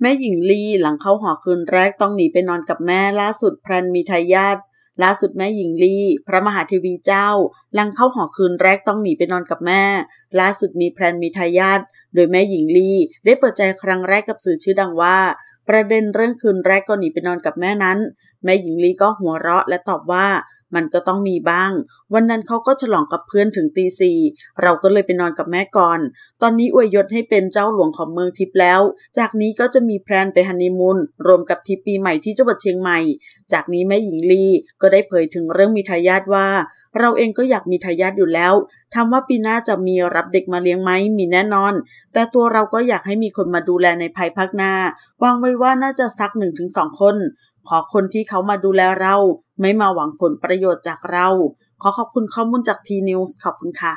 แม่หญิงลี หลังเข้าหอคืนแรกต้องหนีไปนอนกับแม่ ล่าสุดแพรนมีทายาทล่าสุดแม่หญิงลี พระมหาทวีเจ้าหลังเข้าหอคืนแรกต้องหนีไปนอนกับแม่ล่าสุดมีแพรนมีทายาทโดยแม่หญิงลี ได้เปิดใจครั้งแรกกับสื่อชื่อดังว่า ประเด็นเรื่องคืนแรกก็หนีไปนอนกับแม่นั้น แม่หญิงลีก็หัวเราะและตอบว่ามันก็ต้องมีบ้าง วันนั้นเขาก็ฉลองกับเพื่อนถึงตีสี่เราก็เลยไปนอนกับแม่ก่อน ตอนนี้อวยยศให้เป็นเจ้าหลวงของเมืองทิพย์แล้ว จากนี้ก็จะมีแพลนไปฮันนีมูน รวมกับทิพปีใหม่ที่จังหวัดเชียงใหม่ จากนี้แม่หญิงลีก็ได้เผยถึงเรื่องมีทายาทว่า เราเองก็อยากมีทายาทอยู่แล้วทำว่าปีหน้าจะมีรับเด็กมาเลี้ยงไหมมีแน่นอน แต่ตัวเราก็อยากให้มีคนมาดูแลในภายภาคหน้า วางไว้ว่าน่าจะสักหนึ่งถึงสองคนขอคนที่เขามาดูแลเรา ไม่มาหวังผลประโยชน์จากเรา ขอขอบคุณข้อมูลจากทีนิวส์ขอบคุณค่ะ